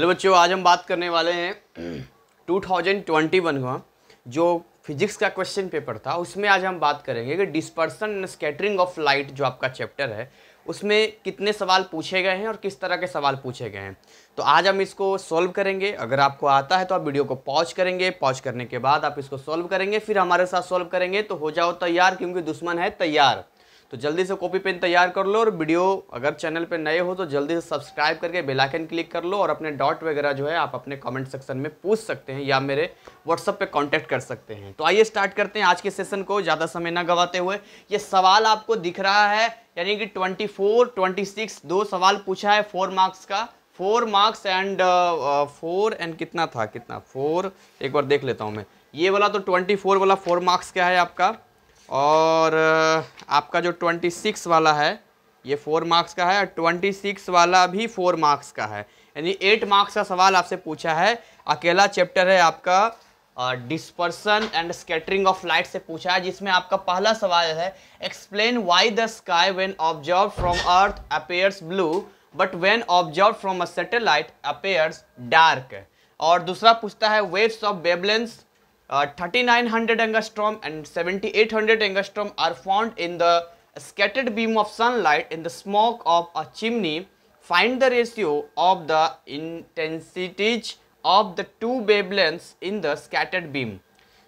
Hello बच्चों आज हम बात करने वाले हैं 2021 का जो फिजिक्स का क्वेश्चन पेपर था उसमें आज हम बात करेंगे कि dispersion and scattering of light जो आपका चैप्टर है उसमें कितने सवाल पूछे गए हैं और किस तरह के सवाल पूछे गए हैं तो आज हम इसको सॉल्व करेंगे अगर आपको आता है तो आप वीडियो को पॉज करेंगे पॉज करने के बाद आप इसको सॉल्व करेंगे फिर हमारे साथ सॉल्व करेंगे तो हो जाओ तैयार क्योंकि दुश्मन है तैयार तो जल्दी से कॉपी पेन तैयार कर लो और वीडियो अगर चैनल पर नए हो तो जल्दी से सब्सक्राइब करके आइकन क्लिक कर लो और अपने डॉट वगैरह जो है आप अपने कमेंट सेक्शन में पूछ सकते हैं या मेरे व्हाट्सअप पर कॉन्टैक्ट कर सकते हैं तो आइए स्टार्ट करते हैं आज के सेशन को ज़्यादा समय ना गंवाते हुए ये सवाल आपको दिख रहा है यानी कि ट्वेंटी सिक्स दो सवाल पूछा है फोर मार्क्स का four marks and four and कितना था कितना फोर एक बार देख लेता हूँ मैं ये वाला तो ट्वेंटी फोर वाला फोर मार्क्स क्या है आपका और आपका जो 26 वाला है ये फोर मार्क्स का है और 26 वाला भी फोर मार्क्स का है यानी एट मार्क्स का सवाल आपसे पूछा है अकेला चैप्टर है आपका dispersion and scattering of light से पूछा है जिसमें आपका पहला सवाल है explain why the sky when observe from earth appears blue but when observe from a satellite appears dark और दूसरा पूछता है वेव्स ऑफ बेबलेंस 3900 angstrom and 7800 angstrom are found in the scattered beam of sunlight in the smoke of a chimney. Find the ratio of the intensities of the two wavelengths in the scattered beam.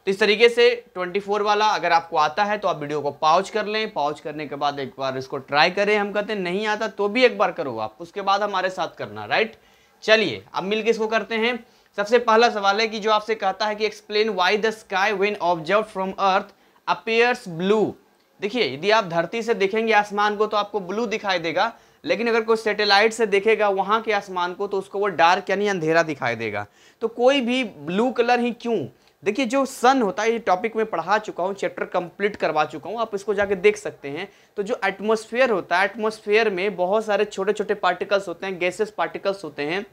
तो इस तरीके से 24 वाला अगर आपको आता है तो आप वीडियो को पाउच कर लें पाउच करने के बाद एक बार इसको ट्राई करें हम कहते हैं नहीं आता तो भी एक बार करो आप उसके बाद हमारे साथ करना राइट चलिए अब मिलके इसको करते हैं सबसे पहला सवाल है कि जो आपसे कहता है कि explain why the sky when observe from earth appears blue देखिए यदि आप धरती से देखेंगे आसमान को तो आपको ब्लू दिखाई देगा लेकिन अगर कोई सैटेलाइट से देखेगा वहाँ के आसमान को तो उसको वो डार्क यानी अंधेरा दिखाई देगा तो कोई भी ब्लू कलर ही क्यों देखिए जो सन होता है ये टॉपिक में पढ़ा चुका हूँ चैप्टर कंप्लीट करवा चुका हूँ आप इसको जाके देख सकते हैं तो जो एटमोस्फेयर होता है एटमोस्फेयर में बहुत सारे छोटे छोटे पार्टिकल्स होते हैं गैसेस पार्टिकल्स होते हैं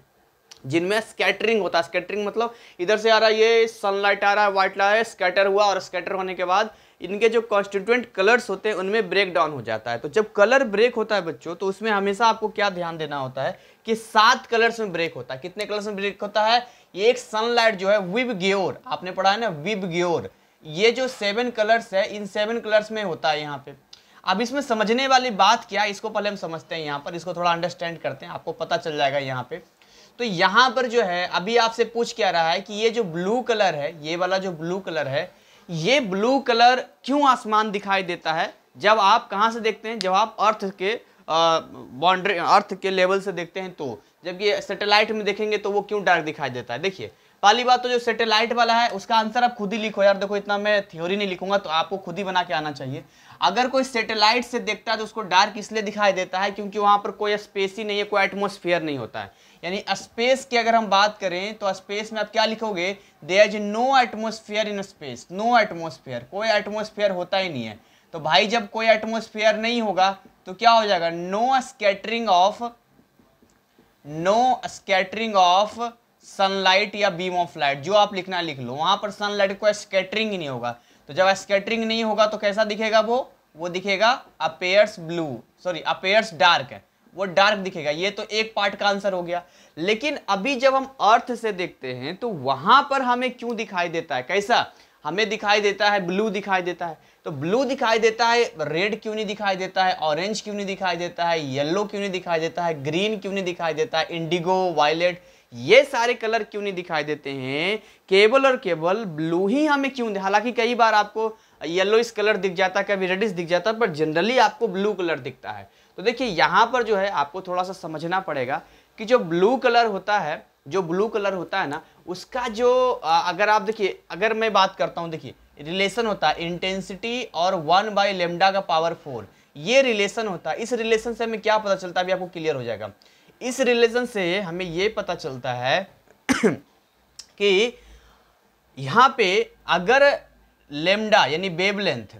जिनमें स्कैटरिंग होता है स्कैटरिंग मतलब इधर से आ रहा है ये सनलाइट आ रहा है व्हाइट रहा है स्कैटर हुआ और स्कैटर होने के बाद इनके जो कॉन्स्टिट्यूंट कलर्स होते हैं उनमें ब्रेक डाउन हो जाता है तो जब कलर ब्रेक होता है बच्चों तो उसमें हमेशा आपको क्या ध्यान देना होता है कि सात कलर्स में ब्रेक होता है कितने कलर्स में ब्रेक होता है एक सनलाइट जो है विब ग्योर आपने पढ़ा है ना विब ग्योर ये जो सेवन कलर्स है इन सेवन कलर्स में होता है यहाँ पे अब इसमें समझने वाली बात क्या इसको पहले हम समझते हैं यहाँ पर इसको थोड़ा अंडरस्टैंड करते हैं आपको पता चल जाएगा यहाँ पे तो यहाँ पर जो है अभी आपसे पूछ क्या रहा है कि ये जो ब्लू कलर है ये वाला जो ब्लू कलर है ये ब्लू कलर क्यों आसमान दिखाई देता है जब आप कहाँ से देखते हैं जब आप अर्थ के बाउंड्री अर्थ के लेवल से देखते हैं तो जब ये सैटेलाइट में देखेंगे तो वो क्यों डार्क दिखाई देता है देखिए पहली बात तो जो सैटेलाइट वाला है उसका आंसर आप खुद ही लिखो यार देखो इतना मैं थ्योरी नहीं लिखूंगा तो आपको खुद ही बना के आना चाहिए अगर कोई सैटेलाइट से देखता है तो उसको डार्क इसलिए दिखाई देता है क्योंकि वहाँ पर कोई स्पेस ही नहीं है कोई एटमोसफियर नहीं होता है यानी स्पेस की अगर हम बात करें तो स्पेस में आप क्या लिखोगे they as no atmosphere in space no atmosphere कोई एटमोसफियर होता ही नहीं है तो भाई जब कोई एटमोसफियर नहीं होगा तो क्या हो जाएगा no scattering of no scattering of sunlight या बीम ऑफ लाइट जो आप लिखना लिख लो वहां पर सनलाइट को स्केटरिंग ही नहीं होगा तो जब स्केटरिंग नहीं होगा तो कैसा दिखेगा वो वो दिखेगा appears blue sorry appears dark है वो डार्क दिखेगा ये तो एक पार्ट का आंसर हो गया लेकिन अभी जब हम अर्थ से देखते हैं तो वहां पर हमें क्यों दिखाई देता है कैसा हमें दिखाई देता है ब्लू दिखाई देता है तो ब्लू दिखाई देता है रेड क्यों नहीं दिखाई देता है ऑरेंज क्यों नहीं दिखाई देता है येलो क्यों नहीं दिखाई देता है ग्रीन क्यों नहीं दिखाई देता है इंडिगो वायलेट ये सारे कलर क्यों नहीं दिखाई देते हैं केवल और केवल ब्लू ही हमें क्यों हालांकि कई बार आपको येलो इस कलर दिख जाता है कभी रेडिस दिख जाता है पर जनरली आपको ब्लू कलर दिखता है तो देखिए यहाँ पर जो है आपको थोड़ा सा समझना पड़ेगा कि जो ब्लू कलर होता है जो ब्लू कलर होता है ना उसका जो अगर आप देखिए अगर मैं बात करता हूँ देखिए रिलेशन होता है इंटेंसिटी और वन बाई लेमडा का पावर फोर ये रिलेशन होता है इस रिलेशन से हमें क्या पता चलता है अभी आपको क्लियर हो जाएगा इस रिलेशन से हमें ये पता चलता है कि यहाँ पे अगर लेमडा यानी बेब लेंथ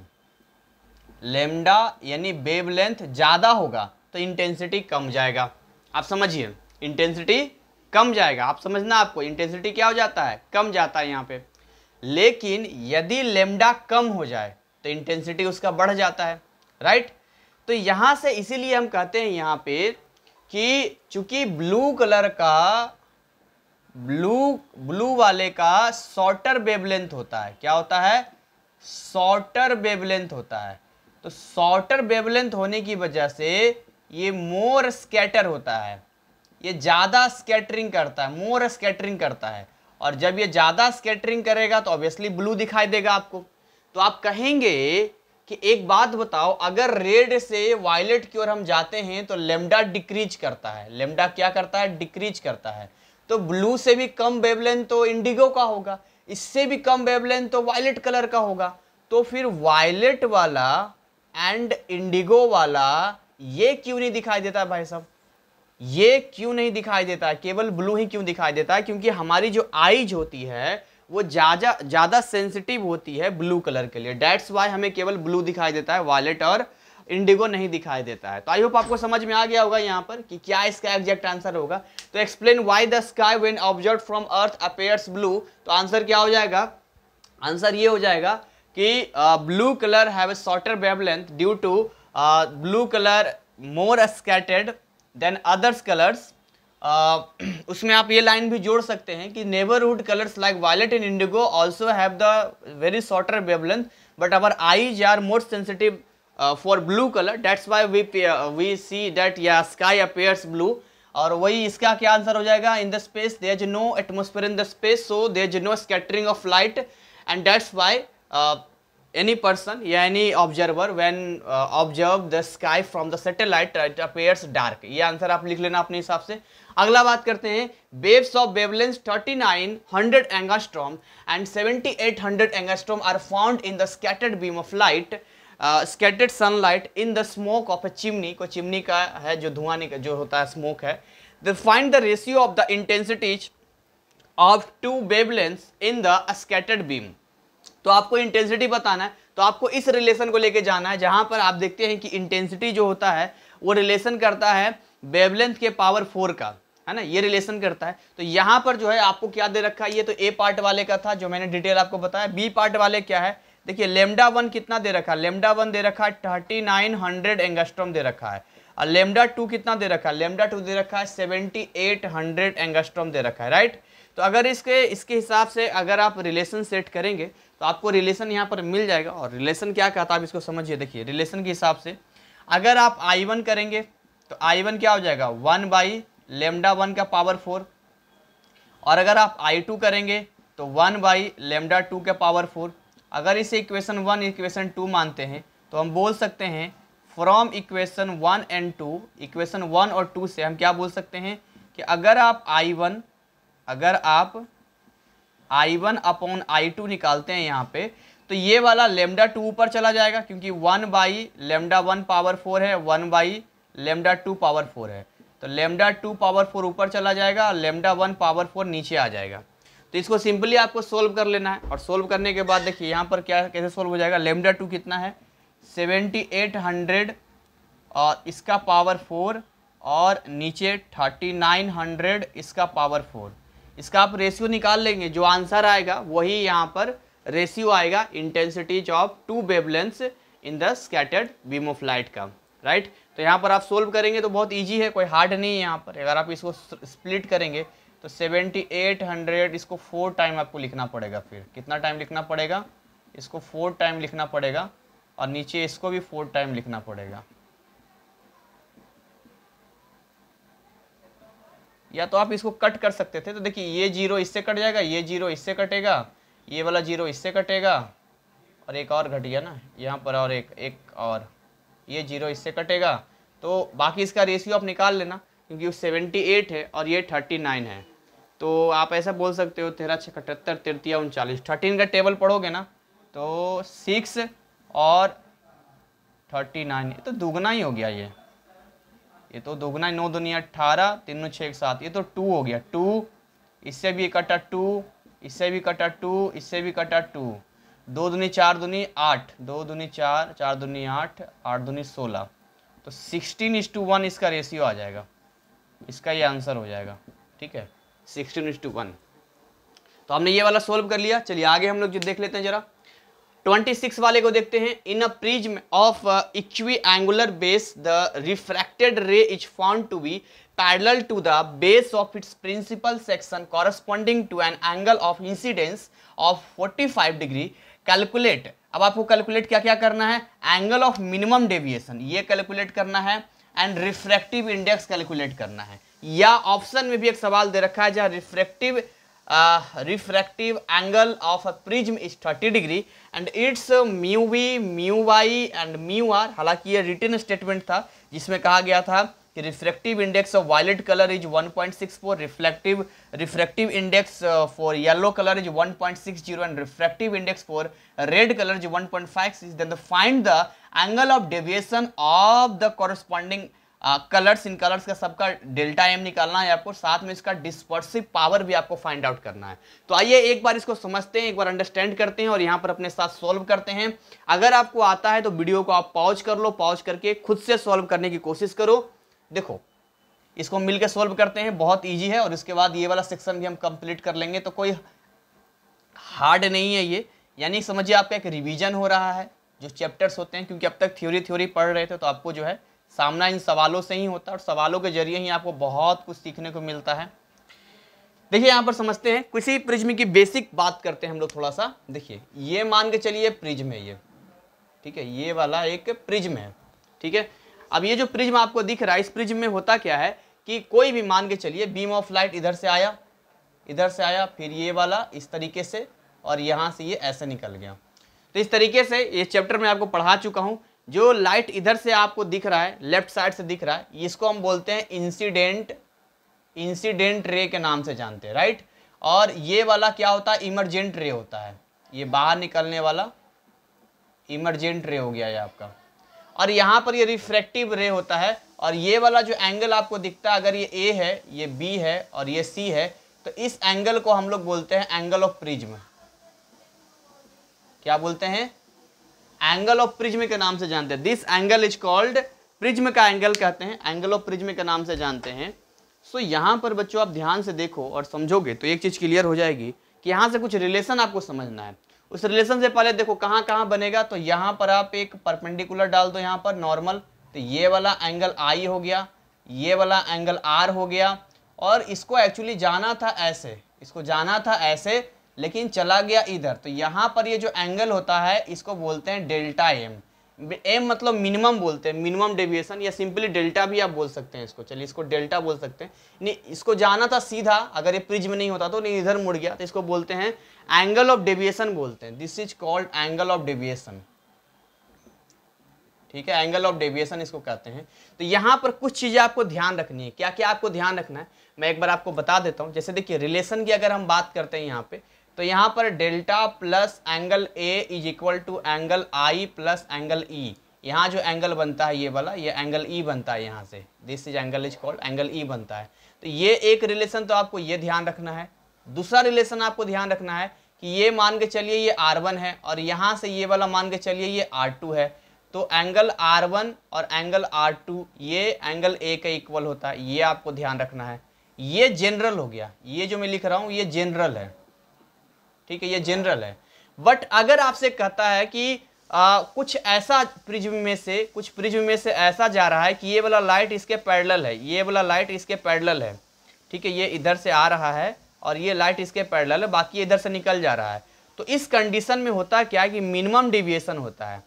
लेमडा यानी बेब लेंथ ज़्यादा होगा तो इंटेंसिटी कम जाएगा आप समझिए इंटेंसिटी कम जाएगा आप समझना आपको इंटेंसिटी क्या हो जाता है कम जाता है यहाँ पे लेकिन यदि लेमडा कम हो जाए तो इंटेंसिटी उसका बढ़ जाता है राइट तो यहाँ से इसीलिए हम कहते हैं यहाँ पे कि चूंकि ब्लू कलर का ब्लू ब्लू वाले का शॉर्टर वेवलेंथ होता है क्या होता है शॉर्टर वेवलेंथ होता है तो शॉर्टर वेवलेंथ होने की वजह से ये मोर स्कैटर होता है ये ज़्यादा स्कैटरिंग करता है मोर स्कैटरिंग करता है और जब ये ज़्यादा स्कैटरिंग करेगा तो ऑब्वियसली ब्लू दिखाई देगा आपको तो आप कहेंगे कि एक बात बताओ अगर रेड से वायलेट की ओर हम जाते हैं तो लेमडा डिक्रीज करता है लेमडा क्या करता है डिक्रीज करता है तो ब्लू से भी कम वेवलेंथ तो इंडिगो का होगा इससे भी कम वेवलेंथ तो वायलेट कलर का होगा तो फिर वायलेट वाला एंड इंडिगो वाला ये क्यों नहीं दिखाई देता भाई साहब ये क्यों नहीं दिखाई देता केवल ब्लू ही क्यों दिखाई देता है क्योंकि हमारी जो आईज होती है वो ज़्यादा ज़्यादा सेंसिटिव होती है ब्लू कलर के लिए डैट्स वाई हमें केवल ब्लू दिखाई देता है वॉलेट और इंडिगो नहीं दिखाई देता है तो आई होप आपको समझ में आ गया होगा यहाँ पर कि क्या इसका एग्जैक्ट आंसर होगा तो explain why the sky when observe from earth appears blue तो आंसर क्या हो जाएगा आंसर ये हो जाएगा कि blue colour have a shorter wavelength due to blue colour more scattered than others colours उसमें आप ये लाइन भी जोड़ सकते हैं कि neighbourhood colours like violet in indigo also have the very shorter wavelength but our eyes are more sensitive for blue colour dates why we we see that या sky appears blue और वही इसका क्या आंसर हो जाएगा in the space there is no atmosphere in the space so there is no scattering of light and that's why any person या any observer when observe the sky from the satellite it appears dark ये answer आप लिख लेना अपने हिसाब से अगला बात करते हैं waves of wavelengths 3900 angstrom and 7800 angstrom are found in the scattered beam of light scattered sunlight in the smoke of a chimney को चिमनी का है जो धुआं का जो होता है स्मोक है the find the ratio of the intensities of two wavelengths in the scattered beam तो आपको इंटेंसिटी बताना है तो आपको इस रिलेशन को लेके जाना है जहां पर आप देखते हैं कि इंटेंसिटी जो होता है वो रिलेशन करता है वेवलेंथ के पावर फोर का है ना ये रिलेशन करता है तो यहाँ पर जो है आपको क्या दे रखा है ये तो ए पार्ट वाले का था जो मैंने डिटेल आपको बताया बी पार्ट वाले क्या है देखिए लेमडा वन कितना दे रखा है लेमडा वन दे रखा है थर्टी नाइन हंड्रेड एंगस्ट्रम दे रखा है और लेमडा टू कितना दे रखा है लेमडा टू दे रखा है सेवेंटी एट हंड्रेड एंगस्ट्रम दे रखा है राइट तो अगर इसके इसके हिसाब से अगर आप रिलेशन सेट करेंगे तो आपको रिलेशन यहाँ पर मिल जाएगा और रिलेशन क्या कहता है आप इसको समझिए देखिए रिलेशन के हिसाब से अगर आप आई वन करेंगे तो आई वन क्या हो जाएगा वन बाई लेमडा वन का पावर फोर और अगर आप आई टू करेंगे तो वन बाई लेमडा टू का पावर फोर अगर इसे इक्वेशन वन इक्वेशन टू मानते हैं तो हम बोल सकते हैं from equation one and two equation one और टू से हम क्या बोल सकते हैं कि अगर आप आई वन अगर आप I one upon I two निकालते हैं यहाँ पे तो ये वाला लेमडा टू ऊपर चला जाएगा क्योंकि one by lambda one power four है one by lambda two power four है तो लेमडा टू पावर फोर ऊपर चला जाएगा और लेमडा वन पावर फोर नीचे आ जाएगा तो इसको सिंपली आपको सोल्व कर लेना है और सोल्व करने के बाद देखिए यहाँ पर क्या कैसे सोल्व हो जाएगा लेमडा टू कितना है सेवेंटी एट हंड्रेड और इसका पावर फोर और नीचे थर्टी नाइन हंड्रेड इसका पावर फोर इसका आप रेशियो निकाल लेंगे जो आंसर आएगा वही यहाँ पर रेशियो आएगा इंटेंसिटीज ऑफ टू बेबलेंस इन द स्कैटर्ड बीमोफ्लाइट का राइट तो यहाँ पर आप सोल्व करेंगे तो बहुत ईजी है कोई हार्ड नहीं है यहाँ पर अगर आप इसको स्प्लिट करेंगे तो सेवेंटी एट हंड्रेड इसको फोर टाइम आपको लिखना पड़ेगा फिर कितना टाइम लिखना पड़ेगा इसको फोर टाइम लिखना पड़ेगा और नीचे इसको भी फोर टाइम लिखना पड़ेगा या तो आप इसको कट कर सकते थे तो देखिए ये जीरो इससे कट जाएगा ये जीरो इससे कटेगा ये वाला जीरो इससे कटेगा और एक और घट गया ना यहाँ पर और एक एक और ये जीरो इससे कटेगा तो बाकी इसका रेशियो आप निकाल लेना क्योंकि सेवेंटी एट है और ये थर्टी नाइन है तो आप ऐसा बोल सकते हो तेरह छः अठहत्तर तिरतिया उनचालीस थर्टीन का टेबल पढ़ोगे ना तो सिक्स और थर्टी नाइन ये तो दोगुना ही हो गया ये ये तो दोगुना नौ दुनिया अट्ठारह तीन नौ छः एक सात ये तो टू हो गया टू इससे भी कटा टू इससे भी कटा टू इससे भी कटा टू दो दुनी चार दुनी आठ दो दुनी चार चार दुनी आठ आठ दुनी सोलह तो सिक्सटीन इज टू वन इसका रेशियो आ जाएगा इसका ये आंसर हो जाएगा ठीक है सिक्सटीन इज टू वन तो हमने ये वाला सोल्व कर लिया चलिए आगे हम लोग जो देख लेते हैं जरा ट्वेंटी सिक्स वाले को देखते हैं in a prism of equiangular base the refracted ray is found to be parallel to the base of its principal section corresponding to an angle of incidence of 45 degree calculate अब आपको calculate क्या क्या करना है angle of minimum deviation ये calculate करना है and refractive index calculate करना है या ऑप्शन में भी एक सवाल दे रखा है जहाँ refractive refractive angle of a prism is thirty degree and its mu V mu Y and mu R हालांकि ये रिटर्न स्टेटमेंट था जिसमें कहा गया था कि refractive index of violet colour is 1.64 reflective refractive index for yellow colour is 1.60 and refractive index for red colour is 1.56 then the find the angle of deviation of the corresponding colours in colours का सबका delta M निकालना है आपको साथ में इसका dispersive power भी आपको फाइंड आउट करना है तो आइए एक बार इसको समझते हैं एक बार अंडरस्टैंड करते हैं और यहाँ पर अपने साथ सॉल्व करते हैं अगर आपको आता है तो वीडियो को आप पॉज कर लो पॉज करके खुद से सॉल्व करने की कोशिश करो देखो इसको मिलके सोल्व करते हैं बहुत ईजी है और इसके बाद ये वाला सेक्शन भी हम कंप्लीट कर लेंगे तो कोई हार्ड नहीं है ये यानी समझिए आपका एक रिवीजन हो रहा है जो चैप्टर्स होते हैं क्योंकि अब तक थ्योरी थ्योरी पढ़ रहे थे तो आपको जो है सामना इन सवालों से ही होता है और सवालों के जरिए ही आपको बहुत कुछ सीखने को मिलता है देखिए यहाँ पर समझते हैं किसी प्रिज्म की बेसिक बात करते हैं हम लोग थोड़ा सा देखिए ये मान के चलिए प्रिज्म है ये ठीक है ये वाला एक प्रिज्म है ठीक है अब ये जो प्रिज्म आपको दिख रहा है इस प्रिज्म में होता क्या है कि कोई भी मान के चलिए बीम ऑफ लाइट इधर से आया इधर से आया फिर ये वाला इस तरीके से और यहाँ से ये ऐसे निकल गया तो इस तरीके से ये चैप्टर में आपको पढ़ा चुका हूँ जो लाइट इधर से आपको दिख रहा है लेफ्ट साइड से दिख रहा है इसको हम बोलते हैं इंसिडेंट इंसिडेंट रे के नाम से जानते हैं राइट और ये वाला क्या होता है इमरजेंट रे होता है ये बाहर निकलने वाला इमरजेंट रे हो गया ये आपका और यहाँ पर ये रिफ्रैक्टिव रे होता है और ये वाला जो एंगल आपको दिखता है अगर ये ए है ये बी है और ये सी है तो इस एंगल को हम लोग बोलते हैं एंगल ऑफ प्रिज्म क्या बोलते हैं एंगल ऑफ प्रिज्म के नाम से जानते हैं this angle is called prism का एंगल कहते हैं एंगल ऑफ प्रिज्म के नाम से जानते हैं सो so, यहाँ पर बच्चों आप ध्यान से देखो और समझोगे तो एक चीज़ क्लियर हो जाएगी कि यहाँ से कुछ रिलेशन आपको समझना है उस रिलेशन से पहले देखो कहाँ कहाँ बनेगा तो यहाँ पर आप एक परपेंडिकुलर डाल दो यहाँ पर नॉर्मल तो ये वाला एंगल आई हो गया ये वाला एंगल आर हो गया और इसको एक्चुअली जाना था ऐसे इसको जाना था ऐसे लेकिन चला गया इधर तो यहाँ पर ये जो एंगल होता है इसको बोलते हैं डेल्टा एम एम मतलब मिनिमम बोलते हैं मिनिमम डेविएशन या सिंपली डेल्टा भी आप बोल सकते हैं इसको चलिए इसको डेल्टा बोल सकते हैं नहीं इसको जाना था सीधा अगर ये प्रिज में नहीं होता तो नहीं इधर मुड़ गया तो इसको बोलते हैं एंगल ऑफ डेविएशन बोलते हैं this is called angle of deviation ठीक है एंगल ऑफ डेविएशन इसको कहते हैं तो यहाँ पर कुछ चीज़ें आपको ध्यान रखनी है क्या क्या आपको ध्यान रखना है मैं एक बार आपको बता देता हूँ जैसे देखिए रिलेशन की अगर हम बात करते हैं यहाँ पे तो यहाँ पर delta plus angle A is equal to angle I plus angle E e. यहाँ जो एंगल बनता है ये वाला ये एंगल ई e बनता है यहाँ से this is angle is called angle E बनता है तो ये एक रिलेशन तो आपको ये ध्यान रखना है दूसरा रिलेशन आपको ध्यान रखना है कि ये मान के चलिए ये वन है और यहाँ से ये वाला मान के चलिए ये टू है तो एंगल वन और एंगल टू ये एंगल ए का इक्वल होता है ये आपको ध्यान रखना है ये जनरल हो गया ये जो मैं लिख रहा हूँ ये जनरल है ठीक है ये जनरल है बट अगर आपसे कहता है कि आ, कुछ ऐसा प्रिज्म में से कुछ प्रिज्म में से ऐसा जा रहा है कि ये वाला लाइट इसके पैडल है ये वाला लाइट इसके पैडल है ठीक है ये इधर से आ रहा है और ये लाइट इसके पैडल है बाकी इधर से निकल जा रहा है तो इस कंडीशन में होता क्या है कि मिनिमम डेविएशन होता है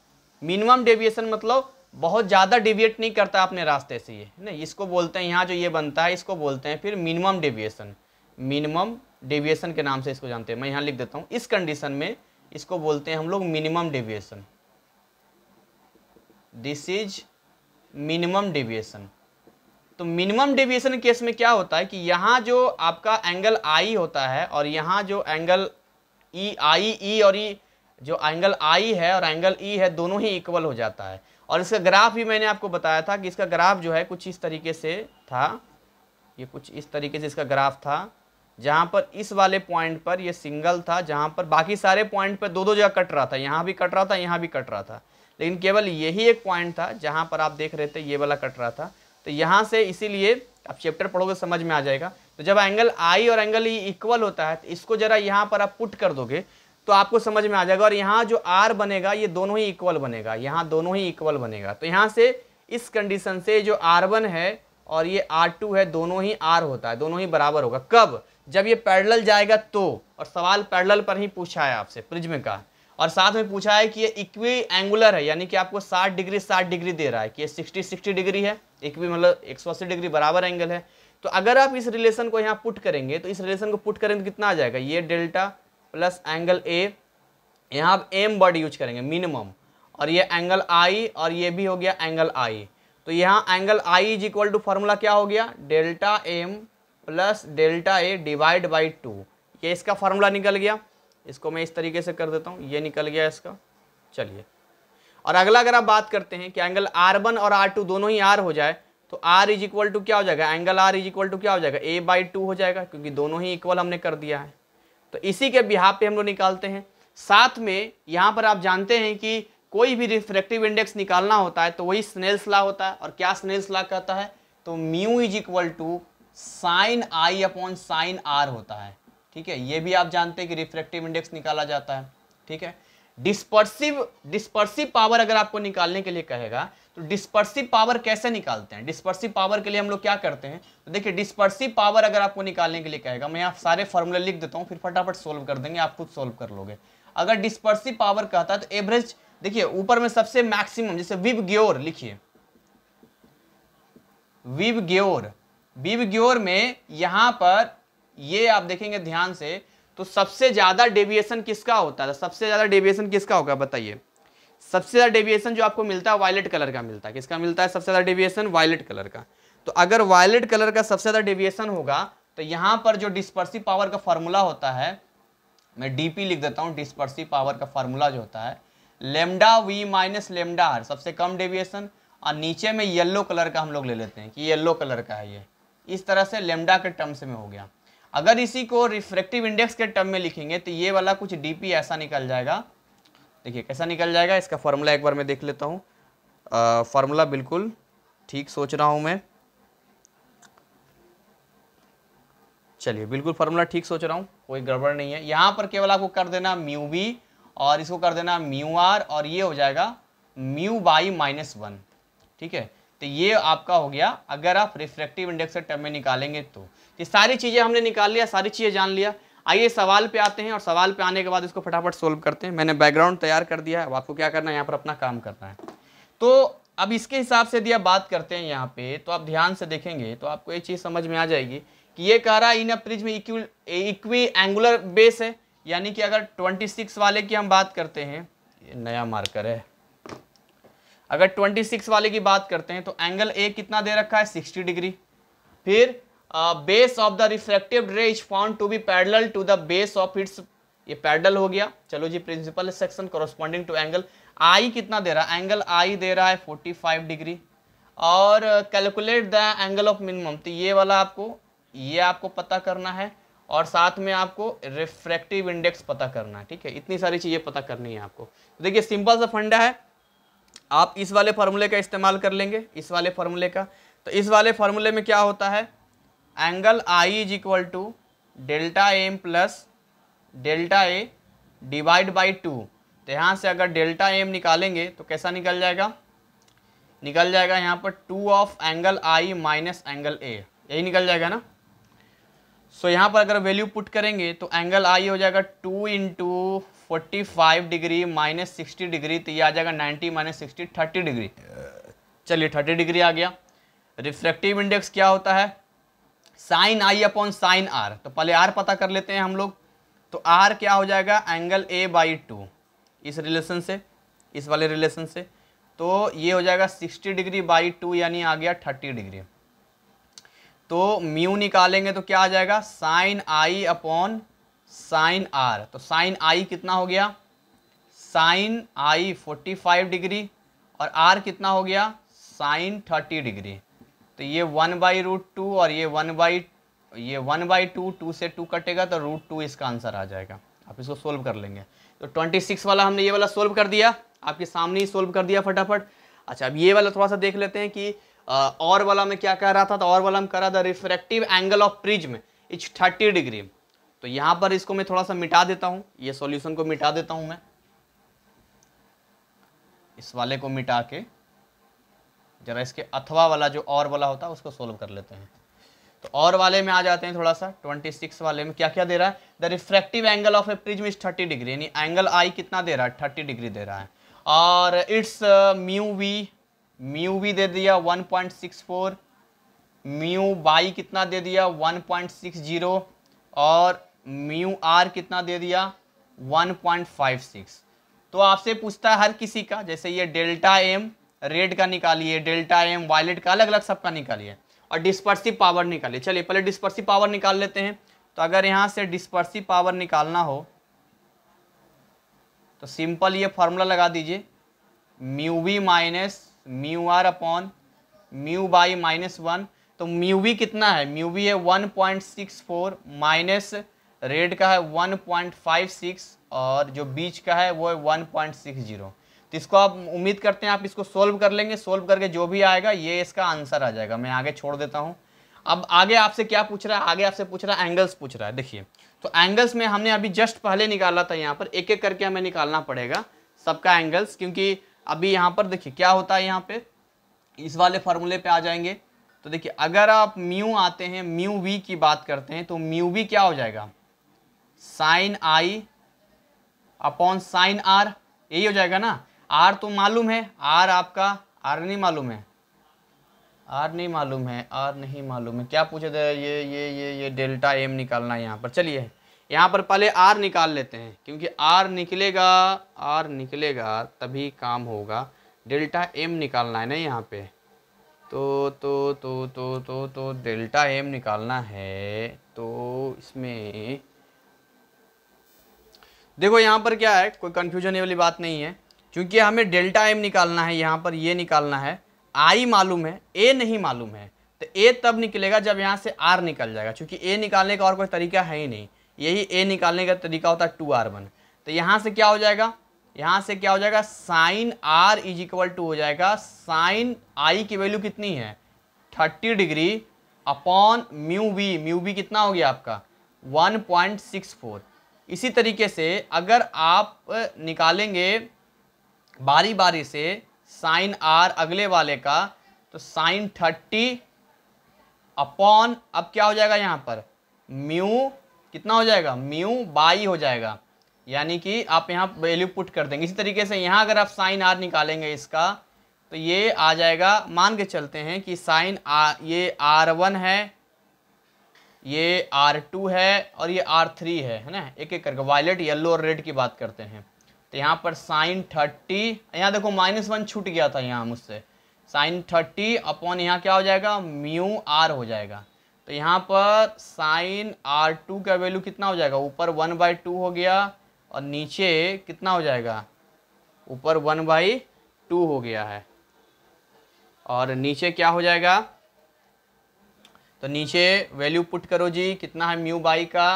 मिनिमम डेविएशन मतलब बहुत ज़्यादा डिविएट नहीं करता अपने रास्ते से ये ना इसको बोलते हैं यहाँ जो ये बनता है इसको बोलते हैं फिर मिनिमम डेविएशन मिनिमम डेविएशन के नाम से इसको जानते हैं मैं यहाँ लिख देता हूँ इस कंडीशन में इसको बोलते हैं हम लोग minimum deviation this is minimum deviation तो मिनिमम डेविएशन केस में क्या होता है कि यहाँ जो आपका एंगल आई होता है और यहाँ जो एंगल ई आई ई और ई e, जो एंगल आई है और एंगल ई e है दोनों ही इक्वल हो जाता है और इसका ग्राफ भी मैंने आपको बताया था कि इसका ग्राफ जो है कुछ इस तरीके से था ये कुछ इस तरीके से इसका ग्राफ था जहाँ पर इस वाले पॉइंट पर ये सिंगल था जहाँ पर बाकी सारे पॉइंट पर दो दो जगह कट रहा था यहाँ भी कट रहा था यहाँ भी कट रहा था लेकिन केवल यही एक पॉइंट था जहाँ पर आप देख रहे थे ये वाला कट रहा था तो यहाँ से इसीलिए आप चैप्टर पढ़ोगे समझ में आ जाएगा तो जब एंगल आई और एंगल ई इक्वल होता है तो इसको ज़रा यहाँ पर आप पुट कर दोगे तो आपको समझ में आ जाएगा और यहाँ जो आर बनेगा ये दोनों ही इक्वल बनेगा यहाँ दोनों ही इक्वल बनेगा तो यहाँ से इस कंडीशन से जो आर वन है और ये आर टू है दोनों ही आर होता है दोनों ही बराबर होगा कब जब ये पैरेलल जाएगा तो और सवाल पैरेलल पर ही पूछा है आपसे प्रिज्म का और साथ में पूछा है कि ये इक्वी एंगुलर है यानी कि आपको 60 डिग्री 60 डिग्री दे रहा है कि ये 60 60 डिग्री है इक्वी मतलब एक डिग्री बराबर एंगल है तो अगर आप इस रिलेशन को यहाँ पुट करेंगे तो इस रिलेशन को पुट करेंगे तो कितना आ जाएगा ये डेल्टा प्लस एंगल ए यहाँ आप एम वर्ड यूज करेंगे मिनिमम और ये एंगल आई और ये भी हो गया एंगल आई तो यहाँ angle I is equal to formula क्या हो गया delta M plus delta A divide by two ये इसका फार्मूला निकल गया इसको मैं इस तरीके से कर देता हूँ ये निकल गया इसका चलिए और अगला अगर आप बात करते हैं कि एंगल आर वन और आर टू दोनों ही आर हो जाए तो आर इज इक्वल टू क्या हो जाएगा angle R is equal to क्या हो जाएगा ए बाई टू हो जाएगा क्योंकि दोनों ही इक्वल हमने कर दिया है तो इसी के बिहाब पे हम लोग निकालते हैं साथ में यहाँ पर आप जानते हैं कि कोई भी रिफ्रेक्टिव इंडेक्स निकालना होता है तो वही स्नेल्स ला होता है और क्या स्नेल्स ला कहता है तो mu is equal to sine I upon sine R होता है ठीक है ये भी आप जानते हैं कि रिफ्रेक्टिव इंडेक्स निकाला जाता है ठीक है डिस्पर्सिव डिस्पर्सिव पावर अगर आपको निकालने के लिए कहेगा तो डिस्पर्सिव पावर कैसे निकालते हैं डिस्पर्सिव पावर के लिए हम लोग क्या करते हैं तो देखिए डिस्पर्सिव पावर अगर आपको निकालने के लिए कहेगा मैं आप सारे फॉर्मूले लिख देता हूँ फिर फटाफट सोल्व कर देंगे आप खुद सोल्व कर लोगे अगर डिस्पर्सिव पावर कहता है तो एवरेज देखिए ऊपर में सबसे मैक्सिमम जैसे विब ग्योर लिखिए विव ग्योर बीबग्योर में यहां पर ये आप देखेंगे ध्यान से तो सबसे ज्यादा डेविएशन किसका होता है सबसे ज्यादा डेविएशन किसका होगा बताइए सबसे ज्यादा डेविएशन जो आपको मिलता है वायलेट कलर का मिलता है किसका मिलता है सबसे ज्यादा डेविएशन वायलेट कलर का तो अगर वायलेट कलर का सबसे ज्यादा डेविएशन होगा तो यहां पर जो डिस्पर्सिव पावर का फॉर्मूला होता है मैं डीपी लिख देता हूँ डिस्पर्सिव पावर का फॉर्मूला जो होता है lambda V minus lambda R सबसे कम डेविएशन और नीचे में येलो कलर का हम लोग ले लेते हैं कि येलो कलर का है ये इस तरह से लेमडा के टर्म्स में हो गया अगर इसी को रिफ्रेक्टिव इंडेक्स के टर्म में लिखेंगे तो ये वाला कुछ डी ऐसा निकल जाएगा देखिए कैसा निकल जाएगा इसका फॉर्मूला एक बार मैं देख लेता हूँ फॉर्मूला बिल्कुल ठीक सोच रहा हूँ मैं चलिए बिल्कुल फॉर्मूला ठीक सोच रहा हूँ कोई गड़बड़ नहीं है यहाँ पर केवल आपको कर देना म्यू बी और इसको कर देना म्यू आर और ये हो जाएगा म्यू बाई माइनस वन ठीक है तो ये आपका हो गया अगर आप रिफ्रेक्टिव इंडेक्स टर्म में निकालेंगे तो ये सारी चीज़ें हमने निकाल लिया सारी चीज़ें जान लिया आइए सवाल पे आते हैं और सवाल पे आने के बाद इसको फटाफट सोल्व करते हैं मैंने बैकग्राउंड तैयार कर दिया है अब आपको क्या करना है यहाँ पर अपना काम करना है तो अब इसके हिसाब से दिया बात करते हैं यहाँ पे तो आप ध्यान से देखेंगे तो आपको ये चीज़ समझ में आ जाएगी कि ये कह रहा है इन अ प्रिज में इक्वी एंगुलर बेस है यानी कि अगर ट्वेंटी वाले की हम बात करते हैं ये नया मार्कर है अगर 26 वाले की बात करते हैं तो एंगल ए कितना दे रखा है 60 डिग्री फिर base of the reflective ray is found to be parallel to the base of its ये पैडल हो गया चलो जी principal section corresponding to angle I कितना दे रहा है एंगल आई दे रहा है 45 डिग्री और calculate the angle of minimum तो ये वाला आपको ये आपको पता करना है और साथ में आपको रिफ्रैक्टिव इंडेक्स पता करना है ठीक है इतनी सारी चीज़ें पता करनी है आपको तो देखिए सिंपल सा फंडा है आप इस वाले फार्मूले का इस्तेमाल कर लेंगे इस वाले फार्मूले का तो इस वाले फार्मूले में क्या होता है angle I is equal to delta M plus delta A divide by two तो यहाँ से अगर डेल्टा एम निकालेंगे तो कैसा निकल जाएगा निकल जाएगा यहाँ पर two of angle I minus angle A यही निकल जाएगा ना सो so, यहाँ पर अगर वैल्यू पुट करेंगे तो एंगल आई हो जाएगा two into forty five degree minus sixty degree तो ये आ जाएगा ninety minus sixty thirty degree चलिए थर्टी डिग्री आ गया रिफ्रेक्टिव इंडेक्स क्या होता है sine I upon sine R तो पहले आर पता कर लेते हैं हम लोग तो आर क्या हो जाएगा एंगल ए बाई टू इस रिलेशन से इस वाले रिलेशन से तो ये हो जाएगा सिक्सटी डिग्री बाई टू यानी आ गया थर्टी डिग्री तो म्यू निकालेंगे तो क्या आ जाएगा sine I upon sine R तो साइन आई कितना हो गया sine I forty five degree और आर कितना हो गया साइन थर्टी डिग्री तो ये वन बाई रूट टू और ये वन बाई ये वन बाई टू टू से टू कटेगा तो रूट टू इसका आंसर आ जाएगा आप इसको सोल्व कर लेंगे तो ट्वेंटी सिक्स वाला हमने ये वाला सोल्व कर दिया आपके सामने ही सोल्व कर दिया फटाफट अच्छा अब ये वाला थोड़ा सा देख लेते हैं कि और वाला में क्या कह रहा था तो और वाला हम कह रहा था refractive angle of prism it's thirty degree तो यहां पर इसको मैं थोड़ा सा मिटा देता हूं ये सॉल्यूशन को मिटा देता हूं मैं इस वाले को मिटा के जरा इसके अथवा वाला जो और वाला होता है उसको सोल्व कर लेते हैं तो और वाले में आ जाते हैं थोड़ा सा 26 वाले में क्या क्या दे रहा है the refractive angle of a prism is 30 degree यानी एंगल आई कितना दे रहा है थर्टी डिग्री दे रहा है और its mu V mu V दे दिया 1.64 म्यू बाई कितना दे दिया 1.60 और म्यू आर कितना दे दिया 1.56 तो आपसे पूछता है हर किसी का जैसे ये डेल्टा एम रेड का निकालिए डेल्टा एम वायलेट का अलग अलग सबका निकालिए और डिस्पर्सिव पावर निकालिए चलिए पहले डिस्पर्सिव पावर निकाल लेते हैं तो अगर यहाँ से डिस्पर्सिव पावर निकालना हो तो सिंपल ये फॉर्मूला लगा दीजिए mu V minus mu R upon mu by minus one तो म्यू वी कितना है म्यू वी है one point six four minus red का है 1.56 और जो बीच का है वो है 1.60 तो इसको आप उम्मीद करते हैं आप इसको सोल्व कर लेंगे सोल्व करके जो भी आएगा ये इसका आंसर आ जाएगा मैं आगे छोड़ देता हूँ अब आगे आपसे क्या पूछ रहा है आगे आपसे पूछ रहा है एंगल्स पूछ रहा है देखिए तो एंगल्स में हमने अभी जस्ट पहले निकाला था यहाँ पर एक एक करके हमें निकालना पड़ेगा सबका एंगल्स क्योंकि अभी यहाँ पर देखिए क्या होता है यहाँ पे इस वाले फार्मूले पे आ जाएंगे तो देखिए अगर आप म्यू आते हैं म्यू वी की बात करते हैं तो म्यू वी क्या हो जाएगा sine I upon sine R यही हो जाएगा ना आर तो मालूम है आर आपका आर नहीं मालूम है आर नहीं मालूम है आर नहीं मालूम है क्या पूछे थे ये ये ये ये डेल्टा एम निकालना है यहाँ पर चलिए यहाँ पर पहले आर निकाल लेते हैं क्योंकि आर निकलेगा आर निकलेगा तभी काम होगा डेल्टा एम निकालना है ना यहाँ पे तो तो तो तो तो तो डेल्टा एम निकालना है तो इसमें देखो यहाँ पर क्या है कोई कन्फ्यूजन वाली बात नहीं है क्योंकि हमें डेल्टा एम निकालना है यहाँ पर ये निकालना है आई मालूम है ए नहीं मालूम है तो ए तब निकलेगा जब यहाँ से आर निकल जाएगा क्योंकि ए निकालने का और कोई तरीका है ही नहीं यही ए निकालने का तरीका होता है टू आर वन तो यहाँ से क्या हो जाएगा यहाँ से क्या हो जाएगा sine R is equal to हो जाएगा साइन आई की वैल्यू कितनी है thirty degree upon mu V mu V कितना हो गया आपका वन पॉइंट सिक्स फोर इसी तरीके से अगर आप निकालेंगे बारी बारी से साइन आर अगले वाले का तो साइन थर्टी अपॉन अब क्या हो जाएगा यहाँ पर म्यू कितना हो जाएगा म्यू बाई हो जाएगा यानी कि आप यहाँ वैल्यू पुट कर देंगे इसी तरीके से यहाँ अगर आप साइन आर निकालेंगे इसका तो ये आ जाएगा मान के चलते हैं कि साइन आ ये आर वन है ये R2 है और ये R3 है है ना एक एक करके वायलेट येलो और रेड की बात करते हैं तो यहाँ पर साइन थर्टी यहाँ देखो माइनस वन छूट गया था यहाँ मुझसे साइन थर्टी अपॉन यहाँ क्या हो जाएगा म्यू आर हो जाएगा तो यहाँ पर साइन आर टू का वैल्यू कितना हो जाएगा ऊपर वन बाई टू हो गया और नीचे कितना हो जाएगा ऊपर वन बाई टू हो गया है और नीचे क्या हो जाएगा तो नीचे वैल्यू पुट करो जी कितना है म्यू बाई का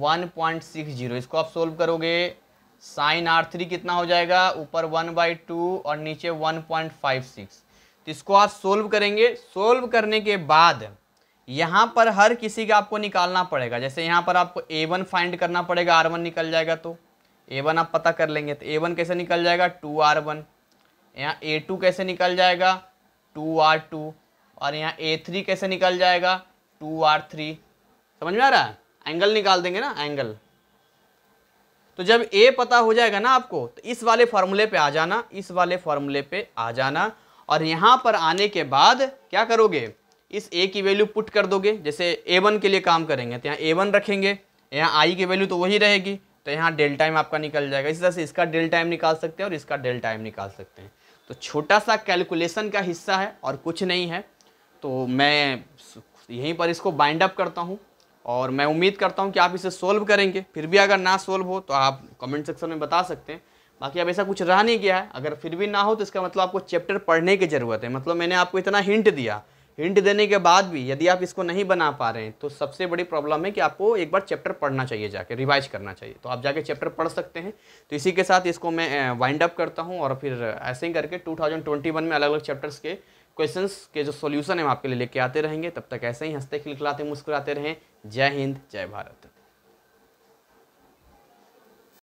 1.60 इसको आप सोल्व करोगे साइन आर थ्री कितना हो जाएगा ऊपर वन बाई टू और नीचे वन पॉइंट फाइव सिक्स तो इसको आप सोल्व करेंगे सोल्व करने के बाद यहाँ पर हर किसी का आपको निकालना पड़ेगा जैसे यहाँ पर आपको ए वन फाइंड करना पड़ेगा आर वन निकल जाएगा तो ए वन आप पता कर लेंगे तो ए वन कैसे निकल जाएगा टू आर वन यहाँ ए टू कैसे निकल जाएगा टू आर टू और यहाँ ए थ्री कैसे निकल जाएगा टू आर थ्री समझ में आ रहा है एंगल निकाल देंगे ना एंगल तो जब ए पता हो जाएगा ना आपको तो इस वाले फॉर्मूले पे आ जाना इस वाले फॉर्मूले पे आ जाना और यहाँ पर आने के बाद क्या करोगे इस ए की वैल्यू पुट कर दोगे जैसे ए वन के लिए काम करेंगे तो यहाँ ए वन रखेंगे यहाँ आई की वैल्यू तो वही रहेगी तो यहाँ डेल टाइम आपका निकल जाएगा इस तरह से इसका डेल टाइम निकाल सकते हैं और इसका डेल टाइम निकाल सकते हैं तो छोटा सा कैलकुलेशन का हिस्सा है और कुछ नहीं है तो मैं यहीं पर इसको बाइंड अप करता हूँ और मैं उम्मीद करता हूँ कि आप इसे सोल्व करेंगे फिर भी अगर ना सोल्व हो तो आप कमेंट सेक्शन में बता सकते हैं बाकी अब ऐसा कुछ रहा नहीं गया है अगर फिर भी ना हो तो इसका मतलब आपको चैप्टर पढ़ने की ज़रूरत है मतलब मैंने आपको इतना हिंट दिया हिंट देने के बाद भी यदि आप इसको नहीं बना पा रहे हैं तो सबसे बड़ी प्रॉब्लम है कि आपको एक बार चैप्टर पढ़ना चाहिए जाके रिवाइज करना चाहिए तो आप जाके चैप्टर पढ़ सकते हैं तो इसी के साथ इसको मैं वाइंड अप करता हूँ और फिर ऐसे ही करके टू में अलग अलग चैप्टर्स के क्वेश्चंस के जो सॉल्यूशन है हम आपके लिए लेके आते रहेंगे तब तक ऐसे ही हंसते खिलखिलाते मुस्कुराते रहें जय हिंद जय भारत